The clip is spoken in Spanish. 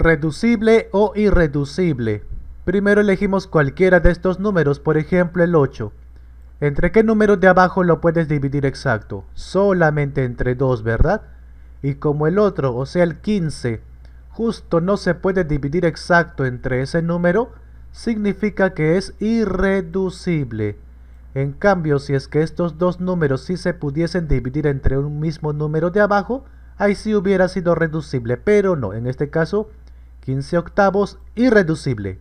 Reducible o irreducible. Primero elegimos cualquiera de estos números, por ejemplo el 8. ¿Entre qué números de abajo lo puedes dividir exacto? Solamente entre 2, ¿verdad? Y como el otro, o sea el 15, justo no se puede dividir exacto entre ese número, significa que es irreducible. En cambio, si es que estos dos números sí se pudiesen dividir entre un mismo número de abajo, ahí sí hubiera sido reducible, pero no, en este caso 15 octavos irreducible.